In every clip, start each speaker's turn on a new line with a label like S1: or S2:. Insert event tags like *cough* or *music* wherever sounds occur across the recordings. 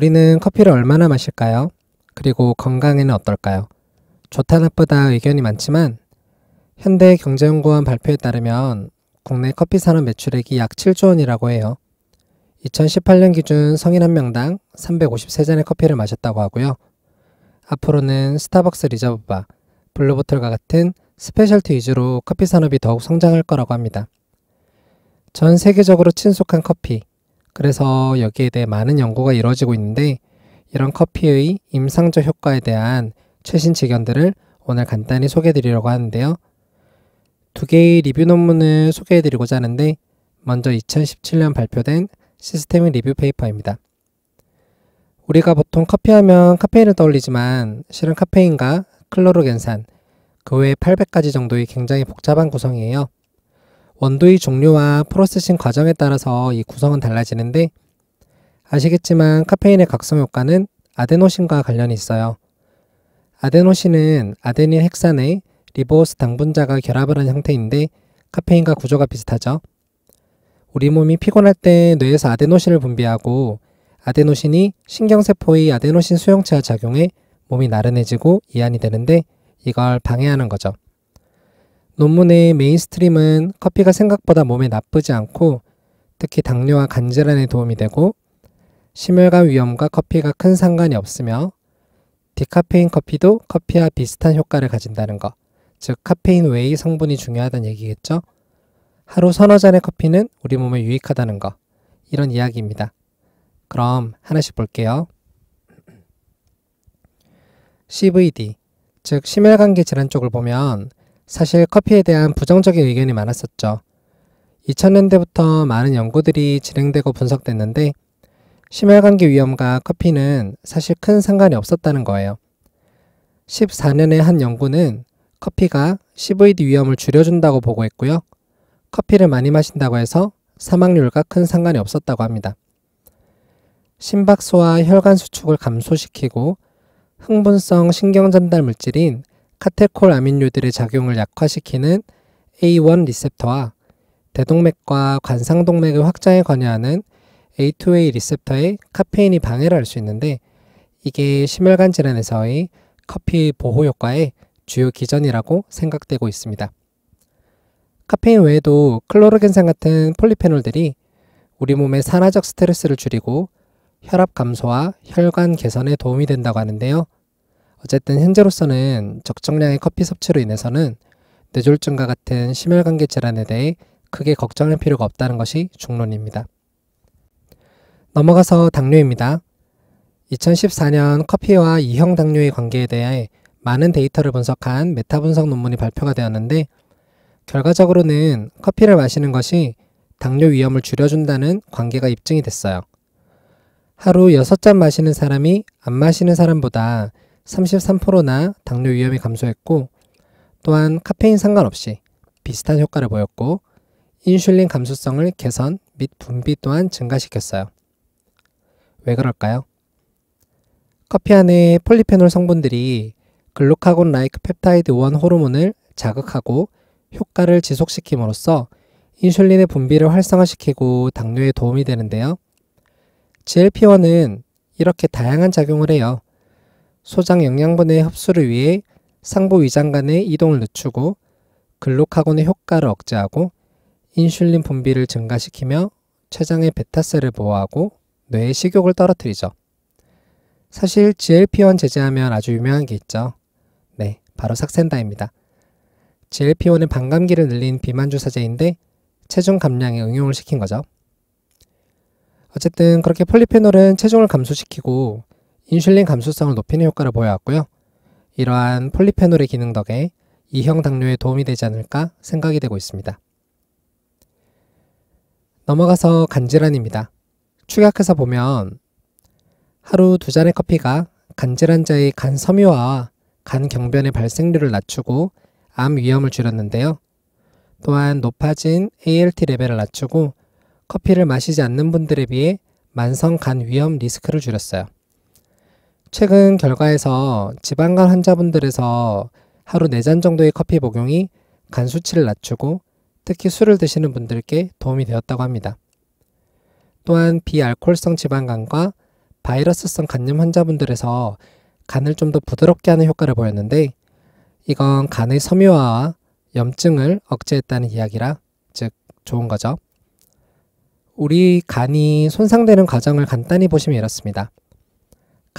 S1: 우리는 커피를 얼마나 마실까요? 그리고 건강에는 어떨까요? 좋다 나쁘다 의견이 많지만 현대 경제연구원 발표에 따르면 국내 커피 산업 매출액이 약 7조 원이라고 해요. 2018년 기준 성인 한 명당 353잔의 커피를 마셨다고 하고요. 앞으로는 스타벅스 리저브바, 블루보틀과 같은 스페셜티 위주로 커피 산업이 더욱 성장할 거라고 합니다. 전 세계적으로 친숙한 커피, 그래서 여기에 대해 많은 연구가 이루어지고 있는데 이런 커피의 임상적 효과에 대한 최신 지견들을 오늘 간단히 소개해 드리려고 하는데요. 두 개의 리뷰 논문을 소개해 드리고자 하는데 먼저 2017년 발표된 시스템 리뷰 페이퍼입니다. 우리가 보통 커피하면 카페인을 떠올리지만 실은 카페인과 클로로겐산, 그 외에 800가지 정도의 굉장히 복잡한 구성이에요. 원두의 종류와 프로세싱 과정에 따라서 이 구성은 달라지는데 아시겠지만 카페인의 각성 효과는 아데노신과 관련이 있어요. 아데노신은 아데닌 핵산에 리보스 당분자가 결합을 한 형태인데 카페인과 구조가 비슷하죠. 우리 몸이 피곤할 때 뇌에서 아데노신을 분비하고 아데노신이 신경세포의 아데노신 수용체와 작용해 몸이 나른해지고 이완이 되는데 이걸 방해하는 거죠. 논문의 메인스트림은 커피가 생각보다 몸에 나쁘지 않고 특히 당뇨와 간 질환에 도움이 되고 심혈관 위험과 커피가 큰 상관이 없으며 디카페인 커피도 커피와 비슷한 효과를 가진다는 것, 즉 카페인 외의 성분이 중요하다는 얘기겠죠. 하루 서너 잔의 커피는 우리 몸에 유익하다는 것, 이런 이야기입니다. 그럼 하나씩 볼게요. CVD, *clears throat* 즉 심혈관계 질환 쪽을 보면 사실 커피에 대한 부정적인 의견이 많았었죠. 2000년대부터 많은 연구들이 진행되고 분석됐는데 심혈관계 위험과 커피는 사실 큰 상관이 없었다는 거예요. 14년의 한 연구는 커피가 CVD 위험을 줄여준다고 보고했고요. 커피를 많이 마신다고 해서 사망률과 큰 상관이 없었다고 합니다. 심박수와 혈관 수축을 감소시키고 흥분성 신경전달 물질인 카테콜 아민류들의 작용을 약화시키는 A1 리셉터와 대동맥과 관상동맥의 확장에 관여하는 A2A 리셉터의 카페인이 방해를 할 수 있는데 이게 심혈관 질환에서의 커피 보호 효과의 주요 기전이라고 생각되고 있습니다. 카페인 외에도 클로르겐산 같은 폴리페놀들이 우리 몸의 산화적 스트레스를 줄이고 혈압 감소와 혈관 개선에 도움이 된다고 하는데요. 어쨌든 현재로서는 적정량의 커피 섭취로 인해서는 뇌졸중과 같은 심혈관계 질환에 대해 크게 걱정할 필요가 없다는 것이 중론입니다. 넘어가서 당뇨입니다. 2014년 커피와 이형 당뇨의 관계에 대해 많은 데이터를 분석한 메타 분석 논문이 발표가 되었는데 결과적으로는 커피를 마시는 것이 당뇨 위험을 줄여준다는 관계가 입증이 됐어요. 하루 6잔 마시는 사람이 안 마시는 사람보다 33%나 당뇨 위험이 감소했고 또한 카페인 상관없이 비슷한 효과를 보였고 인슐린 감수성을 개선 및 분비 또한 증가시켰어요. 왜 그럴까요? 커피 안에 폴리페놀 성분들이 글루카곤 라이크 펩타이드 1 호르몬을 자극하고 효과를 지속시킴으로써 인슐린의 분비를 활성화시키고 당뇨에 도움이 되는데요. GLP-1은 이렇게 다양한 작용을 해요. 소장 영양분의 흡수를 위해 상부 위장 간의 이동을 늦추고 글루카곤의 효과를 억제하고 인슐린 분비를 증가시키며 췌장의 베타셀을 보호하고 뇌의 식욕을 떨어뜨리죠. 사실 GLP-1 제제하면 아주 유명한 게 있죠. 네, 바로 삭센다입니다. GLP-1은 반감기를 늘린 비만 주사제인데 체중 감량에 응용을 시킨 거죠. 어쨌든 그렇게 폴리페놀은 체중을 감소시키고 인슐린 감수성을 높이는 효과를 보여왔고요. 이러한 폴리페놀의 기능 덕에 이형 당뇨에 도움이 되지 않을까 생각이 되고 있습니다. 넘어가서 간질환입니다. 축약해서 보면 하루 두 잔의 커피가 간질환자의 간 섬유화와 간 경변의 발생률을 낮추고 암 위험을 줄였는데요. 또한 높아진 ALT 레벨을 낮추고 커피를 마시지 않는 분들에 비해 만성 간 위험 리스크를 줄였어요. 최근 결과에서 지방간 환자분들에서 하루 4잔 정도의 커피 복용이 간 수치를 낮추고 특히 술을 드시는 분들께 도움이 되었다고 합니다. 또한 비알코올성 지방간과 바이러스성 간염 환자분들에서 간을 좀 더 부드럽게 하는 효과를 보였는데 이건 간의 섬유화와 염증을 억제했다는 이야기라 즉 좋은 거죠. 우리 간이 손상되는 과정을 간단히 보시면 이렇습니다.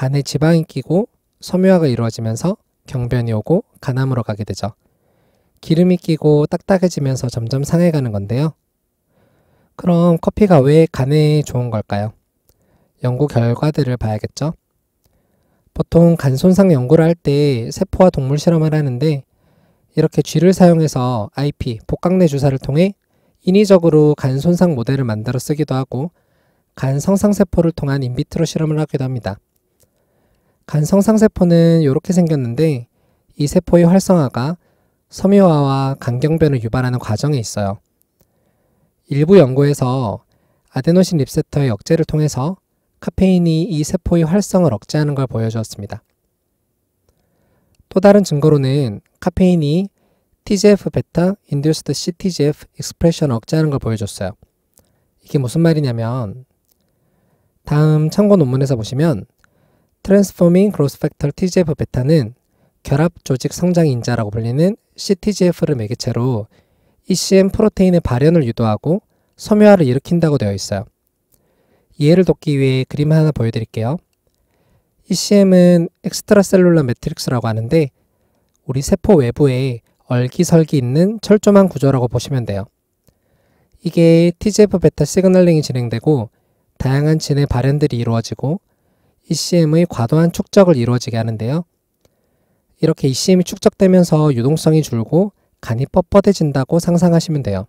S1: 간에 지방이 끼고 섬유화가 이루어지면서 경변이 오고 간암으로 가게 되죠. 기름이 끼고 딱딱해지면서 점점 상해가는 건데요. 그럼 커피가 왜 간에 좋은 걸까요? 연구 결과들을 봐야겠죠. 보통 간 손상 연구를 할 때 세포와 동물 실험을 하는데 이렇게 쥐를 사용해서 IP, 복강내 주사를 통해 인위적으로 간 손상 모델을 만들어 쓰기도 하고 간 성상세포를 통한 인비트로 실험을 하기도 합니다. 간성상세포는 이렇게 생겼는데 이 세포의 활성화가 섬유화와 간경변을 유발하는 과정에 있어요. 일부 연구에서 아데노신 립세터의 억제를 통해서 카페인이 이 세포의 활성을 억제하는 걸 보여주었습니다. 또 다른 증거로는 카페인이 TGF-베타 induced CTGF expression 억제하는 걸 보여줬어요. 이게 무슨 말이냐면 다음 참고 논문에서 보시면 트랜스포밍 f 로스 팩터 n g g t g f 베타는 결합 조직 성장 인자라고 불리는 CTGF를 매개체로 ECM 프로테인의 발현을 유도하고 섬유화를 일으킨다고 되어 있어요. 이해를 돕기 위해 그림 하나 보여드릴게요. ECM은 엑스트라셀룰라 매트릭스라고 하는데 우리 세포 외부에 얼기설기 있는 철조망 구조라고 보시면 돼요. 이게 TGF 베타 시그널링이 진행되고 다양한 진의 발현들이 이루어지고 ECM의 과도한 축적을 이루어지게 하는데요. 이렇게 ECM이 축적되면서 유동성이 줄고 간이 뻣뻣해진다고 상상하시면 돼요.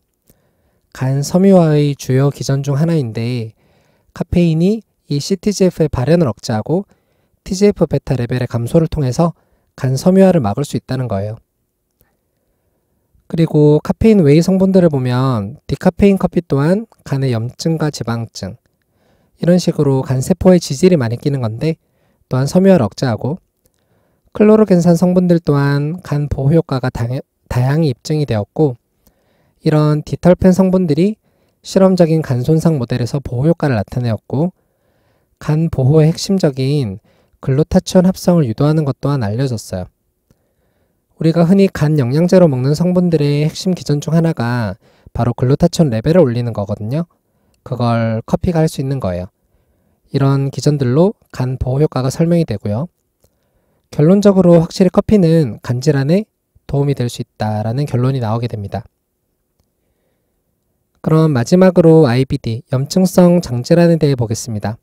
S1: 간 섬유화의 주요 기전 중 하나인데 카페인이 이 CTGF의 발현을 억제하고 TGF 베타 레벨의 감소를 통해서 간 섬유화를 막을 수 있다는 거예요. 그리고 카페인 웨이 성분들을 보면 디카페인 커피 또한 간의 염증과 지방증, 이런 식으로 간세포의 지질이 많이 끼는 건데 또한 섬유화를 억제하고 클로로겐산 성분들 또한 간 보호 효과가 다양히 입증이 되었고 이런 디털펜 성분들이 실험적인 간 손상 모델에서 보호 효과를 나타내었고 간 보호의 핵심적인 글루타치온 합성을 유도하는 것 또한 알려졌어요. 우리가 흔히 간 영양제로 먹는 성분들의 핵심 기전 중 하나가 바로 글루타치온 레벨을 올리는 거거든요. 그걸 커피가 할 수 있는 거예요. 이런 기전들로 간 보호 효과가 설명이 되고요. 결론적으로 확실히 커피는 간 질환에 도움이 될 수 있다라는 결론이 나오게 됩니다. 그럼 마지막으로 IBD, 염증성 장질환에 대해 보겠습니다.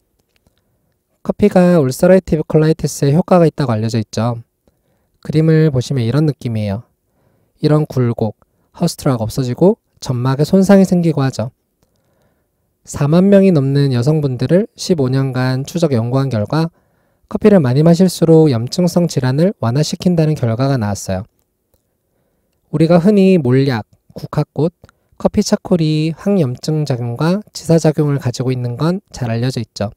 S1: 커피가 울서라이티브 콜라이티스에 효과가 있다고 알려져 있죠. 그림을 보시면 이런 느낌이에요. 이런 굴곡, 허스트라가 없어지고 점막에 손상이 생기고 하죠. 4만 명이 넘는 여성분들을 15년간 추적 연구한 결과 커피를 많이 마실수록 염증성 질환을 완화시킨다는 결과가 나왔어요. 우리가 흔히 몰약, 국화꽃, 커피 차콜이 항염증 작용과 지사작용을 가지고 있는 건 잘 알려져 있죠.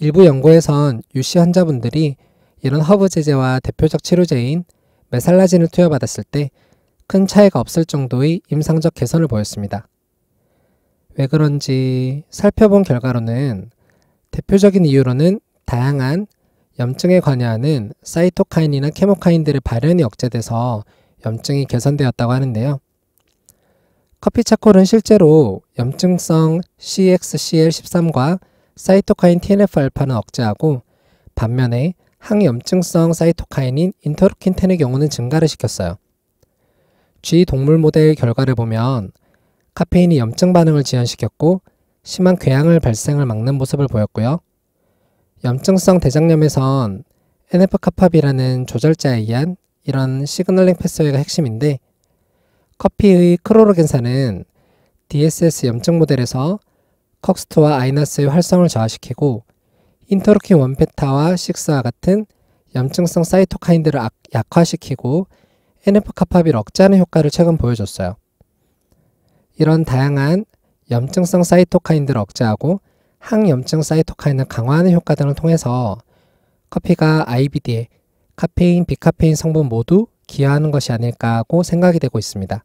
S1: 일부 연구에선 유씨 환자분들이 이런 허브 제제와 대표적 치료제인 메살라진을 투여받았을 때 큰 차이가 없을 정도의 임상적 개선을 보였습니다. 왜 그런지 살펴본 결과로는 대표적인 이유로는 다양한 염증에 관여하는 사이토카인이나 케모카인들의 발현이 억제돼서 염증이 개선되었다고 하는데요. 커피 차콜은 실제로 염증성 CXCL13과 사이토카인 TNF알파는 억제하고 반면에 항염증성 사이토카인인 인터루킨 10의 경우는 증가를 시켰어요. 쥐 동물 모델 결과를 보면 카페인이 염증 반응을 지연시켰고 심한 궤양을 발생을 막는 모습을 보였고요. 염증성 대장염에선 NF카팝이라는 조절자에 의한 이런 시그널링 패스웨이가 핵심인데 커피의 크로로겐산은 DSS 염증 모델에서 컥스트와 아이나스의 활성을 저하시키고 인터루킨 원페타와 6와 같은 염증성 사이토카인들을 약화시키고 NF카팝을 억제하는 효과를 최근 보여줬어요. 이런 다양한 염증성 사이토카인들을 억제하고 항염증 사이토카인을 강화하는 효과 등을 통해서 커피가 IBD에 카페인, 비카페인 성분 모두 기여하는 것이 아닐까 하고 생각이 되고 있습니다.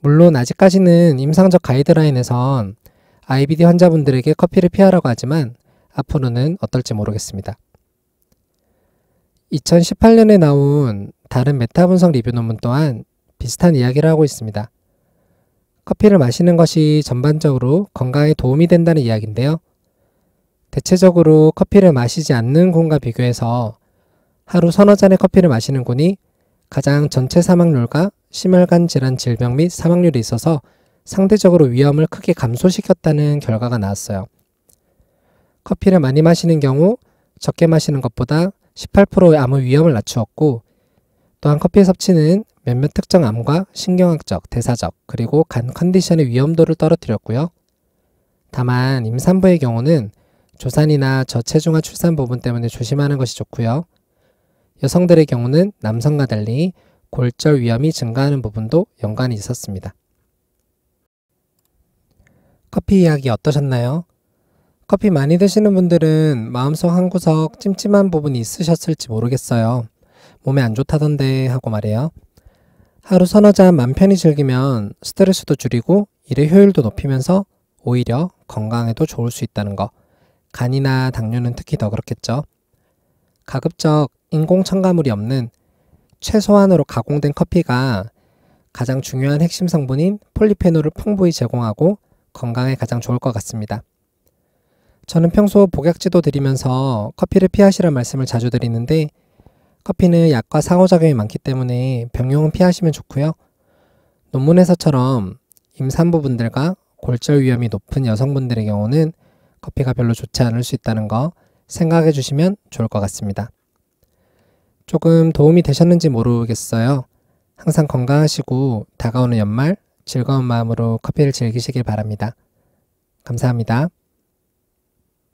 S1: 물론 아직까지는 임상적 가이드라인에선 IBD 환자분들에게 커피를 피하라고 하지만 앞으로는 어떨지 모르겠습니다. 2018년에 나온 다른 메타 분석 리뷰 논문 또한 비슷한 이야기를 하고 있습니다. 커피를 마시는 것이 전반적으로 건강에 도움이 된다는 이야기인데요. 대체적으로 커피를 마시지 않는 군과 비교해서 하루 서너 잔의 커피를 마시는 군이 가장 전체 사망률과 심혈관 질환 질병 및사망률이 있어서 상대적으로 위험을 크게 감소시켰다는 결과가 나왔어요. 커피를 많이 마시는 경우 적게 마시는 것보다 18%의 암의 위험을 낮추었고 또한 커피 섭취는 몇몇 특정 암과 신경학적, 대사적, 그리고 간 컨디션의 위험도를 떨어뜨렸고요. 다만 임산부의 경우는 조산이나 저체중아 출산 부분 때문에 조심하는 것이 좋고요. 여성들의 경우는 남성과 달리 골절 위험이 증가하는 부분도 연관이 있었습니다. 커피 이야기 어떠셨나요? 커피 많이 드시는 분들은 마음속 한구석 찜찜한 부분이 있으셨을지 모르겠어요. 몸에 안 좋다던데 하고 말해요. 하루 서너 잔맘 편히 즐기면 스트레스도 줄이고 일의 효율도 높이면서 오히려 건강에도 좋을 수 있다는 거. 간이나 당뇨는 특히 더 그렇겠죠. 가급적 인공 첨가물이 없는 최소한으로 가공된 커피가 가장 중요한 핵심 성분인 폴리페놀을 풍부히 제공하고 건강에 가장 좋을 것 같습니다. 저는 평소 복약지도 드리면서 커피를 피하시란 말씀을 자주 드리는데 커피는 약과 상호작용이 많기 때문에 병용은 피하시면 좋고요. 논문에서처럼 임산부분들과 골절 위험이 높은 여성분들의 경우는 커피가 별로 좋지 않을 수 있다는 거 생각해 주시면 좋을 것 같습니다. 조금 도움이 되셨는지 모르겠어요. 항상 건강하시고 다가오는 연말 즐거운 마음으로 커피를 즐기시길 바랍니다. 감사합니다.